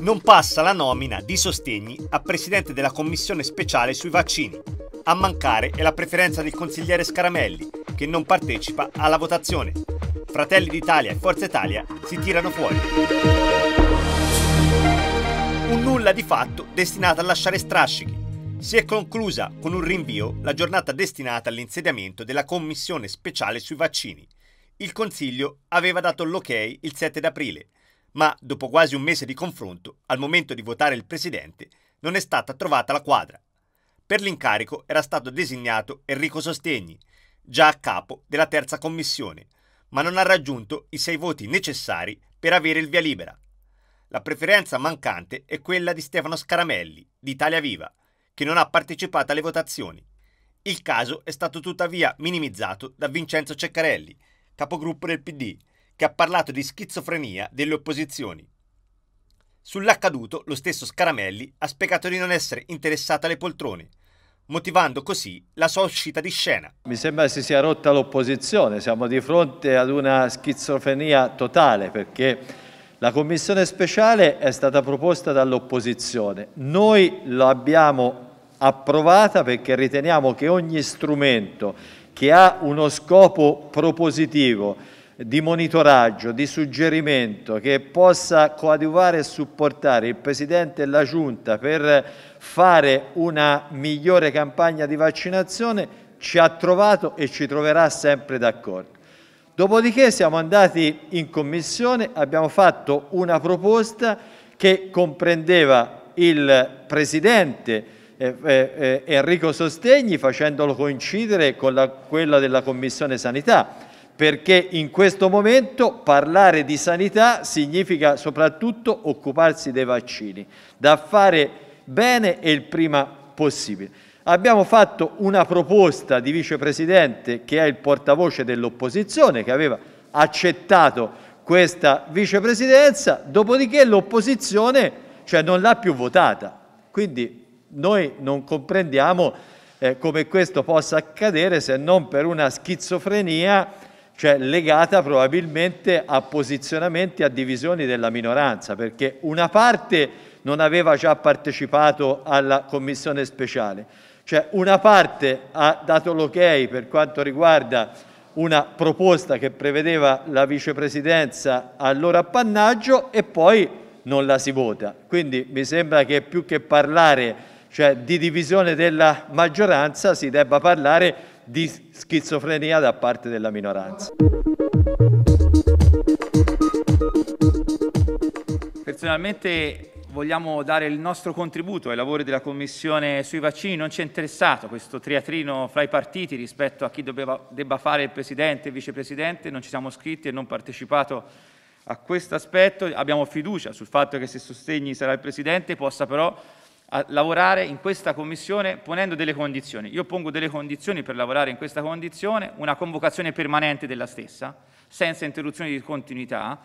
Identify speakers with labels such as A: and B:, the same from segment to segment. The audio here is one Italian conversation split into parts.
A: Non passa la nomina di sostegni a presidente della commissione speciale sui vaccini. A mancare è la preferenza del consigliere Scaramelli, che non partecipa alla votazione. Fratelli d'Italia e Forza Italia si tirano fuori. Un nulla di fatto destinato a lasciare strascichi si è conclusa con un rinvio la giornata destinata all'insediamento della Commissione speciale sui vaccini. Il Consiglio aveva dato l'ok il 7 aprile, ma dopo quasi un mese di confronto, al momento di votare il Presidente, non è stata trovata la quadra. Per l'incarico era stato designato Enrico Sostegni, già a capo della terza commissione, ma non ha raggiunto i sei voti necessari per avere il via libera. La preferenza mancante è quella di Stefano Scaramelli, d'Italia Viva, che non ha partecipato alle votazioni. Il caso è stato tuttavia minimizzato da Vincenzo Ceccarelli, capogruppo del PD, che ha parlato di schizofrenia delle opposizioni. Sull'accaduto lo stesso Scaramelli ha spiegato di non essere interessato alle poltrone,
B: motivando così la sua uscita di scena. Mi sembra si sia rotta l'opposizione, siamo di fronte ad una schizofrenia totale perché la commissione speciale è stata proposta dall'opposizione, noi l'abbiamo approvata perché riteniamo che ogni strumento che ha uno scopo propositivo di monitoraggio, di suggerimento, che possa coadiuvare e supportare il Presidente e la Giunta per fare una migliore campagna di vaccinazione, ci ha trovato e ci troverà sempre d'accordo. Dopodiché siamo andati in commissione, abbiamo fatto una proposta che comprendeva il Presidente eh, eh, eh, Enrico Sostegni facendolo coincidere con la, quella della Commissione Sanità, perché in questo momento parlare di sanità significa soprattutto occuparsi dei vaccini, da fare bene e il prima possibile. Abbiamo fatto una proposta di vicepresidente che è il portavoce dell'opposizione che aveva accettato questa vicepresidenza, dopodiché l'opposizione cioè, non l'ha più votata. Quindi noi non comprendiamo eh, come questo possa accadere se non per una schizofrenia cioè legata probabilmente a posizionamenti, a divisioni della minoranza, perché una parte non aveva già partecipato alla commissione speciale, cioè una parte ha dato l'ok per quanto riguarda una proposta che prevedeva la vicepresidenza al loro appannaggio e poi non la si vota. Quindi mi sembra che più che parlare cioè di divisione della maggioranza, si debba parlare di schizofrenia da parte della minoranza.
C: Personalmente vogliamo dare il nostro contributo ai lavori della Commissione sui vaccini, non ci è interessato questo triatrino fra i partiti rispetto a chi doveva, debba fare il Presidente e il Vicepresidente, non ci siamo iscritti e non partecipato a questo aspetto, abbiamo fiducia sul fatto che se sostegni sarà il Presidente possa però a lavorare in questa commissione ponendo delle condizioni. Io pongo delle condizioni per lavorare in questa condizione, una convocazione permanente della stessa, senza interruzioni di continuità,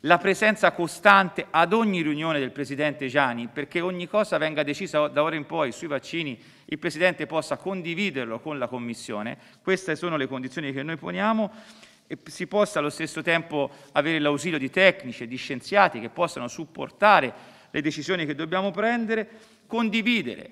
C: la presenza costante ad ogni riunione del Presidente Gianni, perché ogni cosa venga decisa da ora in poi sui vaccini, il Presidente possa condividerlo con la Commissione. Queste sono le condizioni che noi poniamo e si possa allo stesso tempo avere l'ausilio di tecnici e di scienziati che possano supportare le decisioni che dobbiamo prendere condividere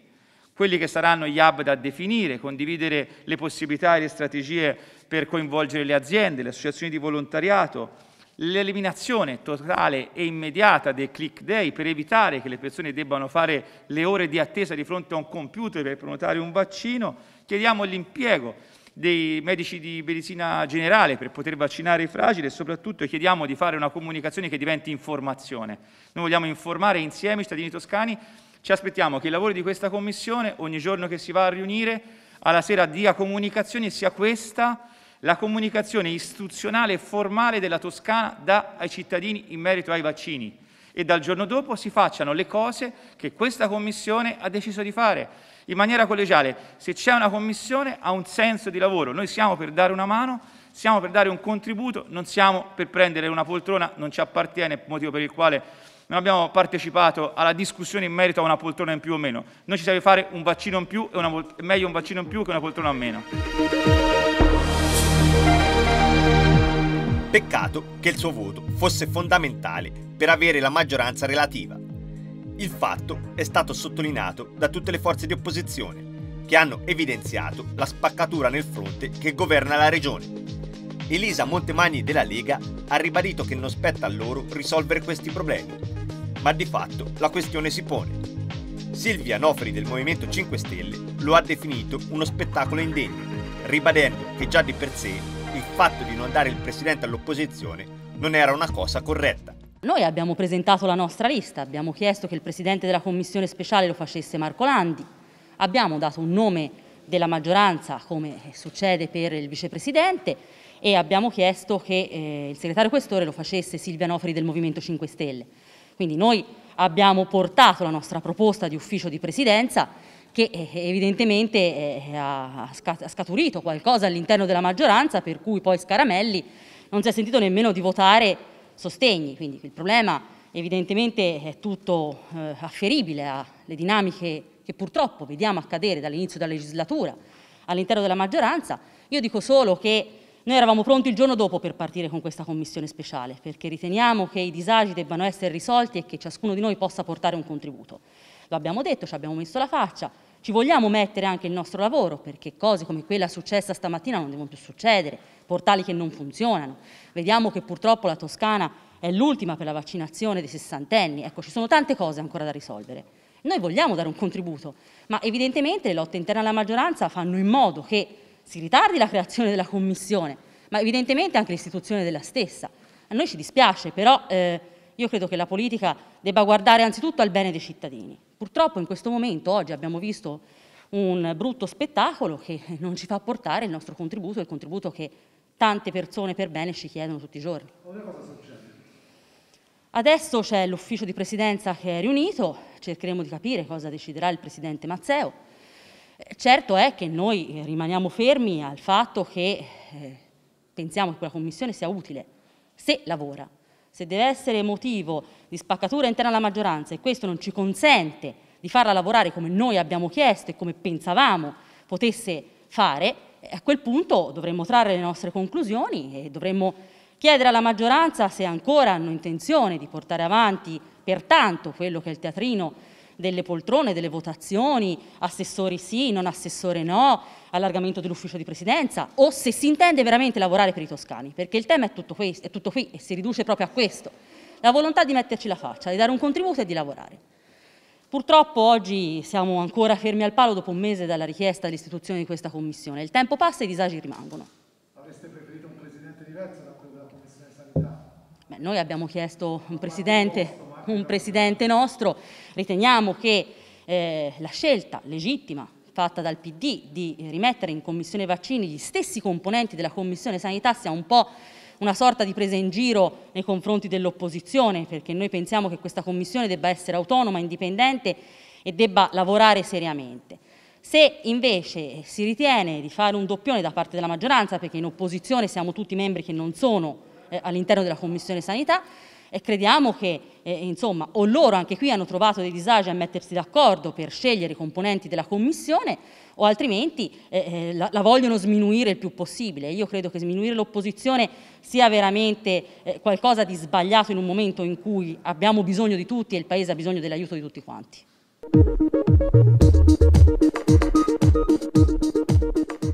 C: quelli che saranno gli hub da definire, condividere le possibilità e le strategie per coinvolgere le aziende, le associazioni di volontariato, l'eliminazione totale e immediata dei click day per evitare che le persone debbano fare le ore di attesa di fronte a un computer per prenotare un vaccino, chiediamo l'impiego dei medici di medicina generale per poter vaccinare i fragili e soprattutto chiediamo di fare una comunicazione che diventi informazione. Noi vogliamo informare insieme i cittadini toscani ci aspettiamo che i lavori di questa Commissione, ogni giorno che si va a riunire, alla sera dia comunicazioni e sia questa la comunicazione istituzionale e formale della Toscana da ai cittadini in merito ai vaccini e dal giorno dopo si facciano le cose che questa Commissione ha deciso di fare in maniera collegiale. Se c'è una Commissione ha un senso di lavoro, noi siamo per dare una mano, siamo per dare un contributo, non siamo per prendere una poltrona, non ci appartiene, motivo per il quale non abbiamo partecipato alla discussione in merito a una poltrona in più o meno. Noi ci serve fare un vaccino in più e una,
A: meglio un vaccino in più che una poltrona in meno. Peccato che il suo voto fosse fondamentale per avere la maggioranza relativa. Il fatto è stato sottolineato da tutte le forze di opposizione, che hanno evidenziato la spaccatura nel fronte che governa la regione. Elisa Montemagni della Lega ha ribadito che non spetta a loro risolvere questi problemi, ma di fatto la questione si pone. Silvia Nofri del Movimento 5 Stelle lo ha definito uno spettacolo indegno, ribadendo che già di per sé il fatto di non dare il presidente all'opposizione non era una cosa corretta.
D: Noi abbiamo presentato la nostra lista, abbiamo chiesto che il presidente della commissione speciale lo facesse Marco Landi, abbiamo dato un nome della maggioranza come succede per il vicepresidente e abbiamo chiesto che eh, il segretario questore lo facesse Silvia Nofri del Movimento 5 Stelle. Quindi noi abbiamo portato la nostra proposta di ufficio di presidenza che eh, evidentemente eh, ha scaturito qualcosa all'interno della maggioranza per cui poi Scaramelli non si è sentito nemmeno di votare sostegni, quindi il problema evidentemente è tutto eh, afferibile alle dinamiche che purtroppo vediamo accadere dall'inizio della legislatura all'interno della maggioranza, io dico solo che noi eravamo pronti il giorno dopo per partire con questa commissione speciale, perché riteniamo che i disagi debbano essere risolti e che ciascuno di noi possa portare un contributo. Lo abbiamo detto, ci abbiamo messo la faccia, ci vogliamo mettere anche il nostro lavoro, perché cose come quella successa stamattina non devono più succedere, portali che non funzionano. Vediamo che purtroppo la Toscana è l'ultima per la vaccinazione dei sessantenni. Ecco, ci sono tante cose ancora da risolvere. Noi vogliamo dare un contributo, ma evidentemente le lotte interne alla maggioranza fanno in modo che si ritardi la creazione della commissione, ma evidentemente anche l'istituzione della stessa. A noi ci dispiace, però eh, io credo che la politica debba guardare anzitutto al bene dei cittadini. Purtroppo in questo momento, oggi abbiamo visto un brutto spettacolo che non ci fa portare il nostro contributo, il contributo che tante persone per bene ci chiedono tutti i giorni. Adesso c'è l'ufficio di presidenza che è riunito, cercheremo di capire cosa deciderà il presidente Mazzeo. Certo è che noi rimaniamo fermi al fatto che eh, pensiamo che quella commissione sia utile, se lavora, se deve essere motivo di spaccatura interna alla maggioranza e questo non ci consente di farla lavorare come noi abbiamo chiesto e come pensavamo potesse fare, eh, a quel punto dovremmo trarre le nostre conclusioni e dovremmo chiedere alla maggioranza se ancora hanno intenzione di portare avanti pertanto quello che è il teatrino delle poltrone, delle votazioni, assessori sì, non assessore no, allargamento dell'ufficio di presidenza, o se si intende veramente lavorare per i toscani, perché il tema è tutto, questo, è tutto qui e si riduce proprio a questo, la volontà di metterci la faccia, di dare un contributo e di lavorare. Purtroppo oggi siamo ancora fermi al palo dopo un mese dalla richiesta all'istituzione di questa commissione. Il tempo passa e i disagi rimangono.
E: Avreste preferito un presidente
D: diverso da quello della commissione sanità? Beh, noi abbiamo chiesto un presidente un presidente nostro, riteniamo che eh, la scelta legittima fatta dal PD di rimettere in commissione vaccini gli stessi componenti della commissione sanità sia un po' una sorta di presa in giro nei confronti dell'opposizione, perché noi pensiamo che questa commissione debba essere autonoma, indipendente e debba lavorare seriamente. Se invece si ritiene di fare un doppione da parte della maggioranza, perché in opposizione siamo tutti membri che non sono eh, all'interno della Commissione Sanità, e crediamo che eh, insomma, o loro anche qui hanno trovato dei disagi a mettersi d'accordo per scegliere i componenti della commissione o altrimenti eh, eh, la, la, vogliono sminuire il più possibile. Io credo che sminuire l'opposizione sia veramente eh, qualcosa di sbagliato in un momento in cui abbiamo bisogno di tutti e il Paese ha bisogno dell'aiuto di tutti quanti.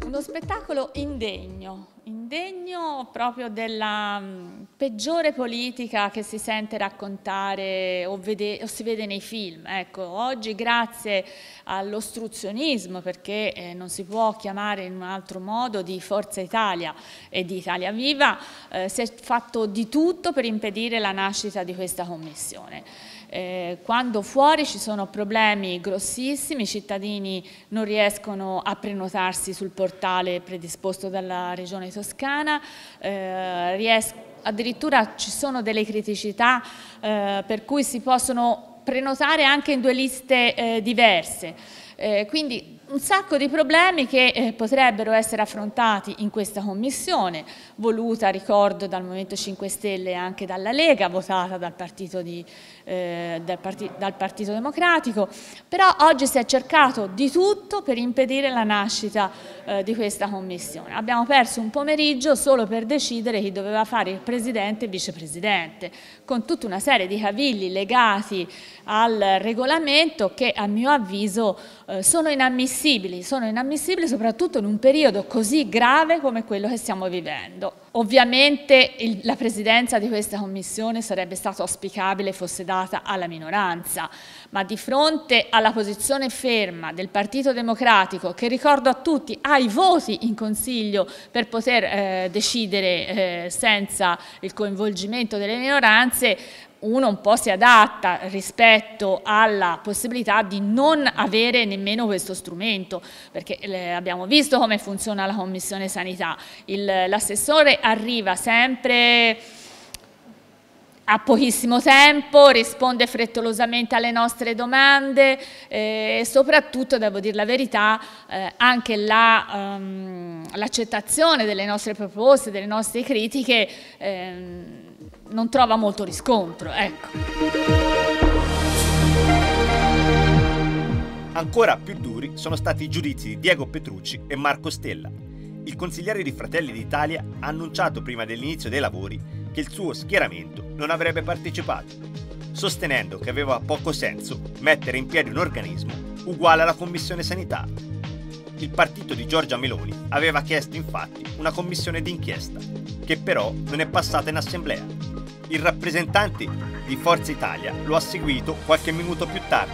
F: Uno spettacolo indegno, degno proprio della mm, peggiore politica che si sente raccontare o, vede, o si vede nei film. Ecco, oggi grazie all'ostruzionismo, perché eh, non si può chiamare in un altro modo, di Forza Italia e di Italia Viva, eh, si è fatto di tutto per impedire la nascita di questa commissione eh, quando fuori ci sono problemi grossissimi, i cittadini non riescono a prenotarsi sul portale predisposto dalla Regione Toscana, eh, riescono addirittura ci sono delle criticità eh, per cui si possono prenotare anche in due liste eh, diverse. Eh, quindi un sacco di problemi che eh, potrebbero essere affrontati in questa commissione, voluta, ricordo, dal Movimento 5 Stelle e anche dalla Lega, votata dal partito di, eh, dal, partito, dal, Partito Democratico, però oggi si è cercato di tutto per impedire la nascita eh, di questa commissione. Abbiamo perso un pomeriggio solo per decidere chi doveva fare il presidente e vicepresidente, con tutta una serie di cavilli legati al regolamento che a mio avviso eh, sono inammissibili, sono inammissibili soprattutto in un periodo così grave come quello che stiamo vivendo. Ovviamente il, la presidenza di questa commissione sarebbe stato auspicabile fosse data alla minoranza, ma di fronte alla posizione ferma del Partito Democratico, che ricordo a tutti ha i voti in Consiglio per poter eh, decidere eh, senza il coinvolgimento delle minoranze, uno un po' si adatta rispetto alla possibilità di non avere nemmeno questo strumento, perché eh, abbiamo visto come funziona la Commissione Sanità, l'assessore arriva sempre a pochissimo tempo, risponde frettolosamente alle nostre domande eh, e soprattutto, devo dire la verità, eh, anche ehm, l'accettazione la, um, delle nostre proposte, delle nostre critiche ehm, non trova molto riscontro. Ecco.
A: Ancora più duri sono stati i giudizi di Diego Petrucci e Marco Stella. Il consigliere di Fratelli d'Italia ha annunciato prima dell'inizio dei lavori che il suo schieramento non avrebbe partecipato, sostenendo che aveva poco senso mettere in piedi un organismo uguale alla Commissione Sanità. Il partito di Giorgia Meloni aveva chiesto infatti una commissione d'inchiesta, che però non è passata in assemblea. Il rappresentante di Forza Italia lo ha seguito qualche minuto più tardi,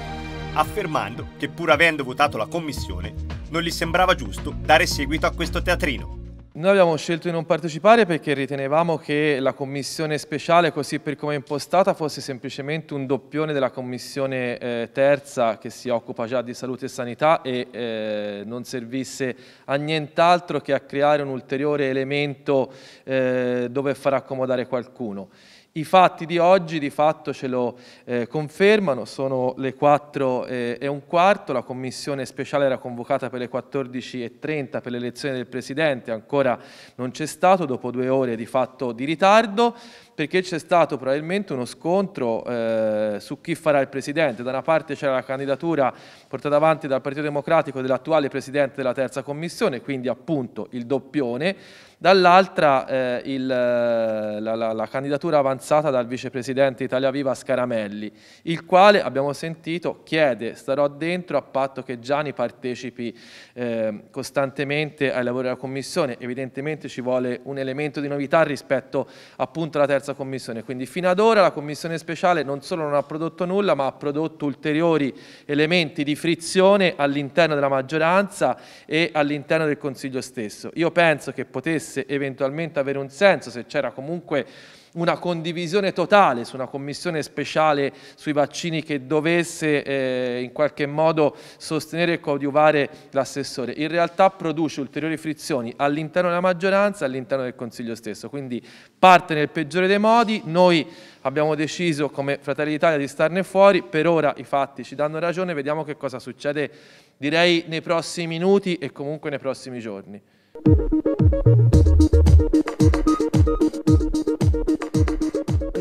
A: affermando che pur avendo votato la commissione, non gli sembrava giusto dare seguito a questo teatrino.
G: Noi abbiamo scelto di non partecipare perché ritenevamo che la commissione speciale, così per come è impostata, fosse semplicemente un doppione della commissione eh, terza che si occupa già di salute e sanità e eh, non servisse a nient'altro che a creare un ulteriore elemento eh, dove far accomodare qualcuno. I fatti di oggi di fatto ce lo eh, confermano, sono le 4 eh, e un quarto, la commissione speciale era convocata per le 14.30 per l'elezione del Presidente, ancora non c'è stato, dopo due ore di fatto di ritardo, perché c'è stato probabilmente uno scontro eh, su chi farà il presidente. Da una parte c'era la candidatura portata avanti dal Partito Democratico dell'attuale presidente della terza commissione, quindi appunto il doppione, dall'altra eh, eh la, la, la, candidatura avanzata dal vicepresidente Italia Viva Scaramelli, il quale abbiamo sentito chiede starò dentro a patto che Gianni partecipi eh, costantemente ai lavori della Commissione, evidentemente ci vuole un elemento di novità rispetto appunto alla terza terza commissione. Quindi fino ad ora la commissione speciale non solo non ha prodotto nulla, ma ha prodotto ulteriori elementi di frizione all'interno della maggioranza e all'interno del Consiglio stesso. Io penso che potesse eventualmente avere un senso se c'era comunque una condivisione totale su una commissione speciale sui vaccini che dovesse eh, in qualche modo sostenere e coadiuvare l'assessore, in realtà produce ulteriori frizioni all'interno della maggioranza e all'interno del Consiglio stesso, quindi parte nel peggiore dei modi, noi abbiamo deciso come Fratelli d'Italia di starne fuori, per ora i fatti ci danno ragione, vediamo che cosa succede direi nei prossimi minuti
E: e comunque nei prossimi giorni.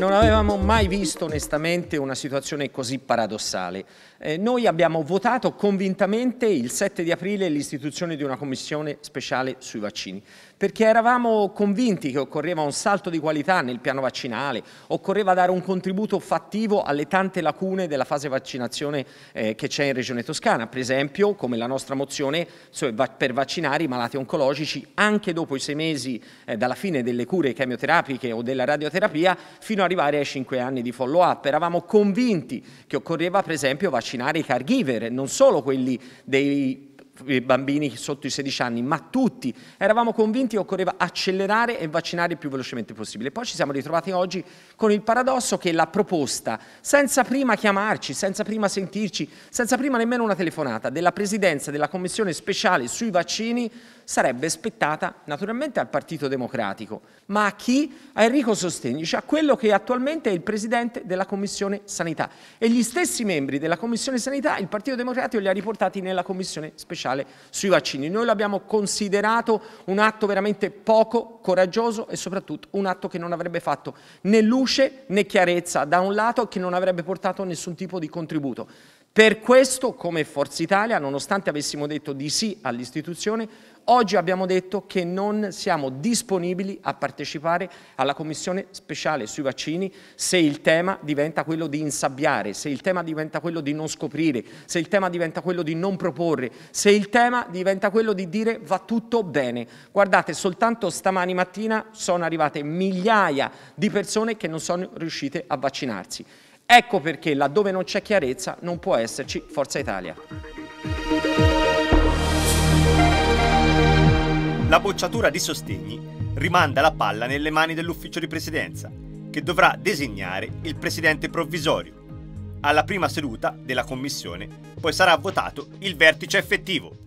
E: non avevamo mai visto onestamente una situazione così paradossale. Eh, noi abbiamo votato convintamente il 7 di aprile l'istituzione di una commissione speciale sui vaccini perché eravamo convinti che occorreva un salto di qualità nel piano vaccinale, occorreva dare un contributo fattivo alle tante lacune della fase vaccinazione eh, che c'è in Regione Toscana, per esempio come la nostra mozione cioè, va per vaccinare i malati oncologici anche dopo i sei mesi eh, dalla fine delle cure chemioterapiche o della radioterapia fino ad arrivare ai cinque anni di follow-up. Eravamo convinti che occorreva per esempio vaccinare i caregiver, non solo quelli dei i bambini sotto i 16 anni, ma tutti. Eravamo convinti che occorreva accelerare e vaccinare il più velocemente possibile. Poi ci siamo ritrovati oggi con il paradosso che la proposta, senza prima chiamarci, senza prima sentirci, senza prima nemmeno una telefonata, della Presidenza della Commissione speciale sui vaccini sarebbe spettata naturalmente al Partito Democratico, ma a chi? A Enrico Sostegni, cioè a quello che attualmente è il Presidente della Commissione Sanità. E gli stessi membri della Commissione Sanità il Partito Democratico li ha riportati nella Commissione Speciale sui vaccini. Noi l'abbiamo considerato un atto veramente poco coraggioso e soprattutto un atto che non avrebbe fatto né luce né chiarezza da un lato che non avrebbe portato nessun tipo di contributo. Per questo, come Forza Italia, nonostante avessimo detto di sì all'istituzione, oggi abbiamo detto che non siamo disponibili a partecipare alla Commissione speciale sui vaccini se il tema diventa quello di insabbiare, se il tema diventa quello di non scoprire, se il tema diventa quello di non proporre, se il tema diventa quello di dire va tutto bene. Guardate, soltanto stamani mattina sono arrivate migliaia di persone che non sono riuscite a vaccinarsi. Ecco perché laddove non c'è chiarezza non può esserci Forza Italia.
A: La bocciatura di sostegni rimanda la palla nelle mani dell'ufficio di presidenza, che dovrà designare il presidente provvisorio. Alla prima seduta della commissione poi sarà votato il vertice effettivo.